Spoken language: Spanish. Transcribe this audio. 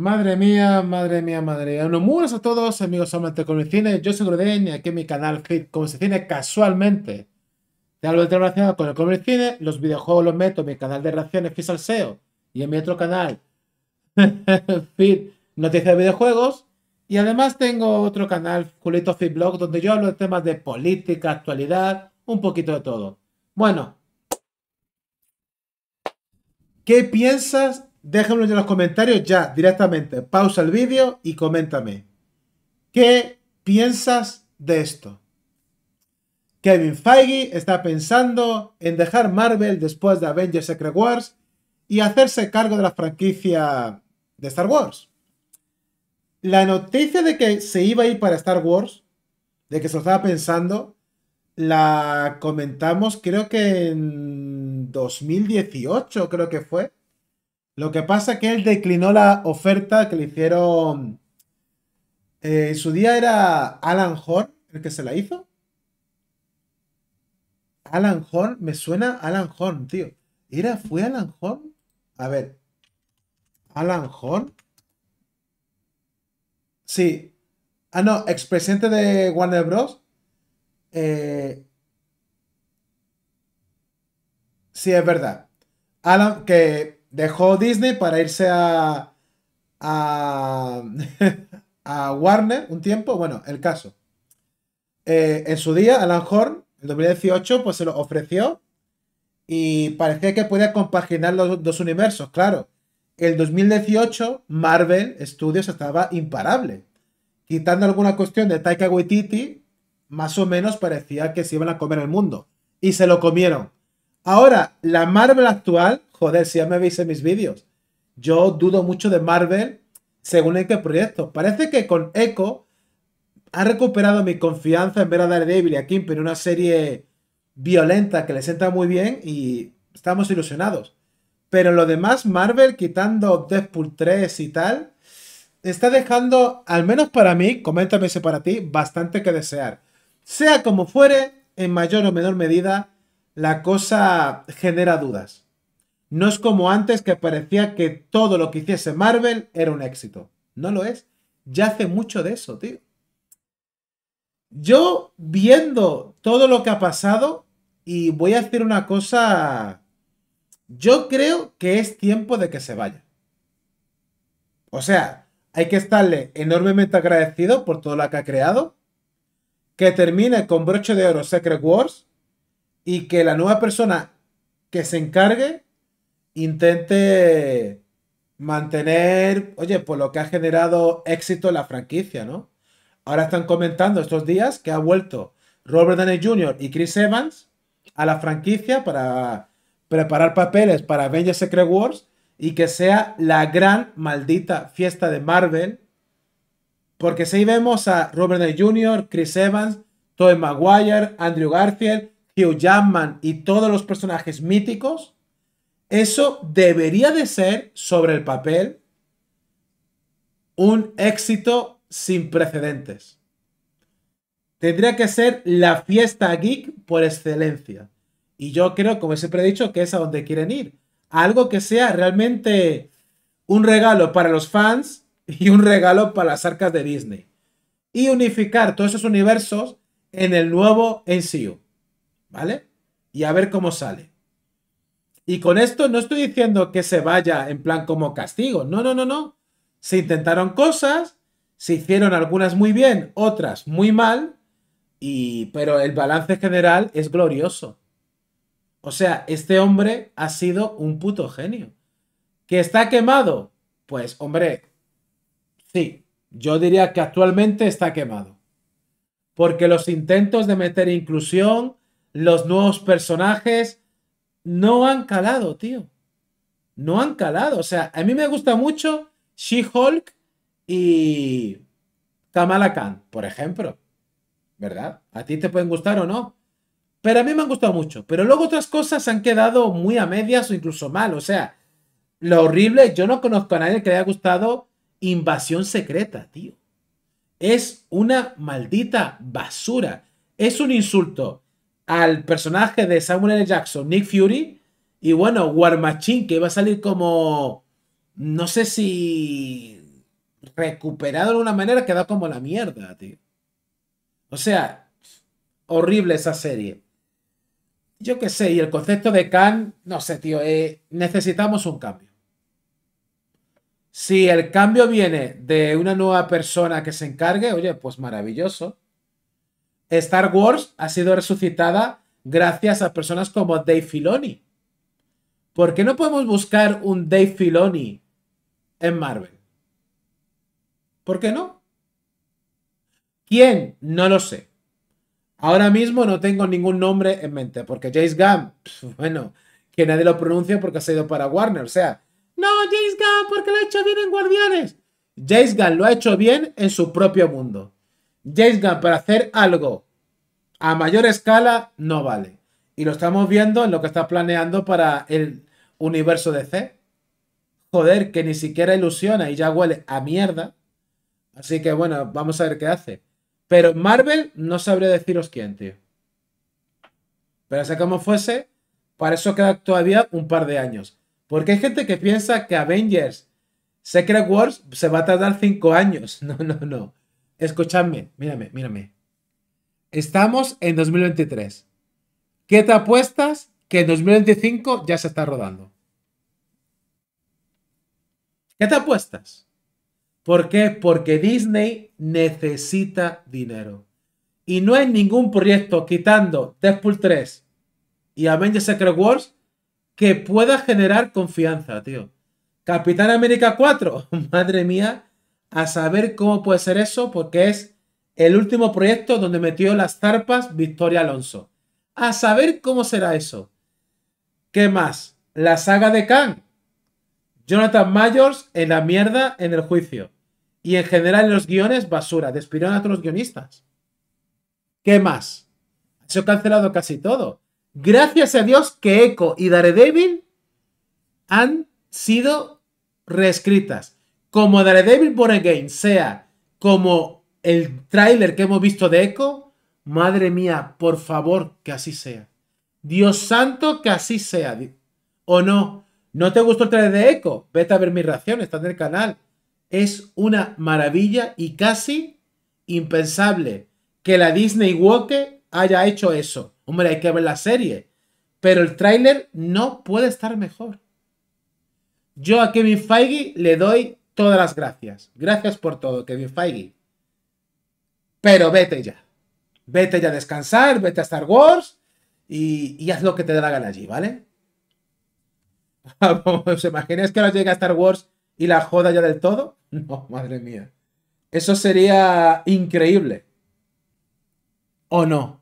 Madre mía, madre mía, madre mía. Bueno, muy buenas a todos, amigos amantes con el cine. Yo soy Gruden y aquí en mi canal Fit como se cine casualmente. De algo relacionado con el comer cine, los videojuegos los meto en mi canal de reacciones Fit Salseo y en mi otro canal Fit Noticias de Videojuegos. Y además tengo otro canal, Julito Fit Blog, donde yo hablo de temas de política, actualidad, un poquito de todo. Bueno, ¿qué piensas déjamelo en los comentarios ya directamente. Pausa el vídeo y coméntame. ¿Qué piensas de esto? Kevin Feige está pensando en dejar Marvel después de Avengers Secret Wars y hacerse cargo de la franquicia de Star Wars. La noticia de que se iba a ir para Star Wars, de que se lo estaba pensando, la comentamos creo que en 2018, creo que fue lo que pasa es que él declinó la oferta que le hicieron. Eh, su día era Alan Horn, el que se la hizo. Alan Horn, me suena Alan Horn, tío. ¿Era, fue Alan Horn? A ver. Alan Horn. Sí. Ah, no, expresidente de Warner Bros. Eh... Sí, es verdad. Alan, que dejó Disney para irse a, Warner un tiempo. Bueno, el caso. Eh, en su día, Alan Horn, en 2018, pues se lo ofreció y parecía que podía compaginar los dos universos, claro. El 2018, Marvel Studios estaba imparable. Quitando alguna cuestión de Taika Waititi, más o menos parecía que se iban a comer el mundo. Y se lo comieron. Ahora, la Marvel actual, joder, si ya me veis en mis vídeos, yo dudo mucho de Marvel según en este qué proyecto. Parece que con Echo ha recuperado mi confianza en ver a Daredevil y a una serie violenta que le sienta muy bien y estamos ilusionados. Pero lo demás, Marvel, quitando Deadpool 3 y tal, está dejando, al menos para mí, coméntame si para ti, bastante que desear. Sea como fuere, en mayor o menor medida, la cosa genera dudas. No es como antes que parecía que todo lo que hiciese Marvel era un éxito. No lo es. Ya hace mucho de eso, tío. Yo viendo todo lo que ha pasado, y voy a decir una cosa, yo creo que es tiempo de que se vaya. O sea, hay que estarle enormemente agradecido por todo lo que ha creado. Que termine con broche de oro Secret Wars y que la nueva persona que se encargue intente mantener, oye, por pues lo que ha generado éxito la franquicia, ¿no? Ahora están comentando estos días que ha vuelto Robert Downey Jr. y Chris Evans a la franquicia para preparar papeles para Avengers Secret Wars y que sea la gran maldita fiesta de Marvel. Porque si vemos a Robert Downey Jr., Chris Evans, Tobey Maguire, Andrew Garfield, Hugh y todos los personajes míticos, eso debería de ser, sobre el papel, un éxito sin precedentes. Tendría que ser la fiesta geek por excelencia. Y yo creo, como siempre he dicho, que es a donde quieren ir. algo que sea realmente un regalo para los fans y un regalo para las arcas de Disney. Y unificar todos esos universos en el nuevo NCU. ¿vale? Y a ver cómo sale. Y con esto no estoy diciendo que se vaya en plan como castigo, no, no, no, no. Se intentaron cosas, se hicieron algunas muy bien, otras muy mal, y, pero el balance general es glorioso. O sea, este hombre ha sido un puto genio. ¿Que está quemado? Pues, hombre, sí, yo diría que actualmente está quemado. Porque los intentos de meter inclusión, los nuevos personajes no han calado, tío. No han calado. O sea, a mí me gusta mucho She-Hulk y Kamala Khan, por ejemplo. ¿Verdad? A ti te pueden gustar o no. Pero a mí me han gustado mucho. Pero luego otras cosas han quedado muy a medias o incluso mal. O sea, lo horrible, yo no conozco a nadie que le haya gustado Invasión Secreta, tío. Es una maldita basura. Es un insulto al personaje de Samuel L. Jackson, Nick Fury, y bueno, War Machine, que iba a salir como, no sé si recuperado de alguna manera, quedó como la mierda, tío. O sea, horrible esa serie. Yo qué sé, y el concepto de Khan, no sé, tío, eh, necesitamos un cambio. Si el cambio viene de una nueva persona que se encargue, oye, pues maravilloso. Star Wars ha sido resucitada gracias a personas como Dave Filoni. ¿Por qué no podemos buscar un Dave Filoni en Marvel? ¿Por qué no? ¿Quién? No lo sé. Ahora mismo no tengo ningún nombre en mente, porque James Gunn, bueno, que nadie lo pronuncia porque ha ido para Warner. O sea, no, James Gunn, porque lo ha hecho bien en Guardianes. James Gunn lo ha hecho bien en su propio mundo. James Gunn para hacer algo a mayor escala no vale. Y lo estamos viendo en lo que está planeando para el universo DC. Joder, que ni siquiera ilusiona y ya huele a mierda. Así que bueno, vamos a ver qué hace. Pero Marvel no sabría deciros quién, tío. Pero sea como fuese, para eso queda todavía un par de años. Porque hay gente que piensa que Avengers Secret Wars se va a tardar cinco años. No, no, no escúchame, mírame, mírame. Estamos en 2023. ¿Qué te apuestas que en 2025 ya se está rodando? ¿Qué te apuestas? ¿Por qué? Porque Disney necesita dinero. Y no hay ningún proyecto quitando Deadpool 3 y Avengers Secret Wars que pueda generar confianza, tío. Capitán América 4, madre mía, a saber cómo puede ser eso, porque es el último proyecto donde metió las tarpas Victoria Alonso. A saber cómo será eso. ¿Qué más? La saga de Khan. Jonathan Mayors en la mierda en el juicio. Y en general los guiones, basura. Despidieron a todos los guionistas. ¿Qué más? Se ha cancelado casi todo. Gracias a Dios que Echo y Daredevil han sido reescritas como Daredevil Born Again sea como el tráiler que hemos visto de Echo, madre mía, por favor, que así sea. Dios santo, que así sea. ¿O no? ¿No te gustó el trailer de Echo? Vete a ver mi reacción, está en el canal. Es una maravilla y casi impensable que la Disney Woke haya hecho eso. Hombre, hay que ver la serie. Pero el tráiler no puede estar mejor. Yo a Kevin Feige le doy todas las gracias. Gracias por todo, Kevin Feige. Pero vete ya. Vete ya a descansar, vete a Star Wars y, y haz lo que te dé la gana allí, ¿vale? ¿Os imagináis que ahora llega Star Wars y la joda ya del todo? No, madre mía. Eso sería increíble. ¿O no?